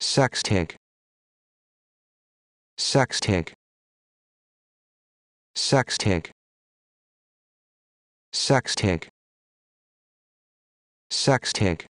sex tank. sex tank. sex tank. sex tank. sex tank.